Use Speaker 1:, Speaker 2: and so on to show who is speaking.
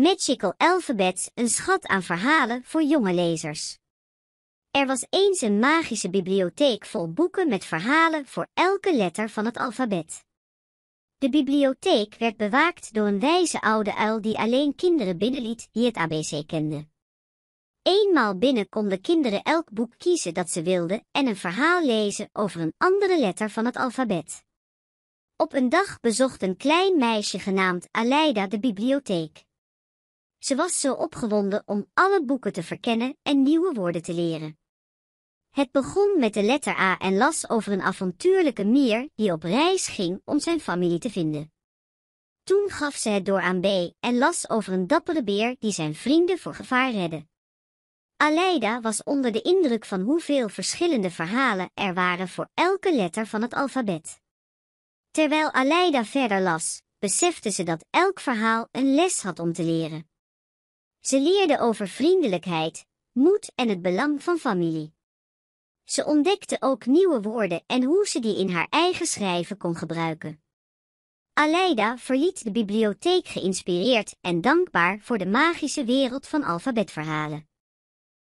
Speaker 1: Magical Alphabets, een schat aan verhalen voor jonge lezers. Er was eens een magische bibliotheek vol boeken met verhalen voor elke letter van het alfabet. De bibliotheek werd bewaakt door een wijze oude uil die alleen kinderen binnenliet die het ABC kenden. Eenmaal binnen konden kinderen elk boek kiezen dat ze wilden en een verhaal lezen over een andere letter van het alfabet. Op een dag bezocht een klein meisje genaamd Aleida de bibliotheek. Ze was zo opgewonden om alle boeken te verkennen en nieuwe woorden te leren. Het begon met de letter A en las over een avontuurlijke mier die op reis ging om zijn familie te vinden. Toen gaf ze het door aan B en las over een dappere beer die zijn vrienden voor gevaar redde. Aleida was onder de indruk van hoeveel verschillende verhalen er waren voor elke letter van het alfabet. Terwijl Aleida verder las, besefte ze dat elk verhaal een les had om te leren. Ze leerde over vriendelijkheid, moed en het belang van familie. Ze ontdekte ook nieuwe woorden en hoe ze die in haar eigen schrijven kon gebruiken. Aleida verliet de bibliotheek geïnspireerd en dankbaar voor de magische wereld van alfabetverhalen.